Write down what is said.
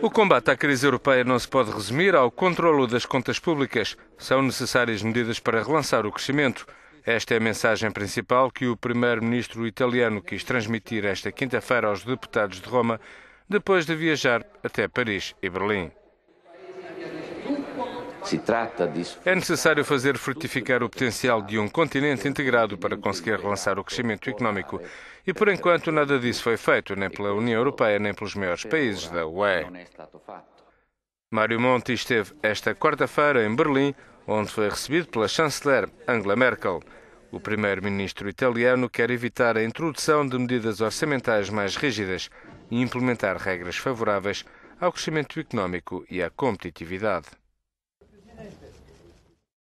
O combate à crise europeia não se pode resumir ao controlo das contas públicas. São necessárias medidas para relançar o crescimento. Esta é a mensagem principal que o primeiro-ministro italiano quis transmitir esta quinta-feira aos deputados de Roma, depois de viajar até Paris e Berlim. Se trata disso. É necessário fazer frutificar o potencial de um continente integrado para conseguir relançar o crescimento económico. E por enquanto nada disso foi feito, nem pela União Europeia, nem pelos maiores países da UE. É Mário Monti esteve esta quarta-feira em Berlim, onde foi recebido pela chanceler Angela Merkel. O primeiro-ministro italiano quer evitar a introdução de medidas orçamentais mais rígidas e implementar regras favoráveis ao crescimento económico e à competitividade.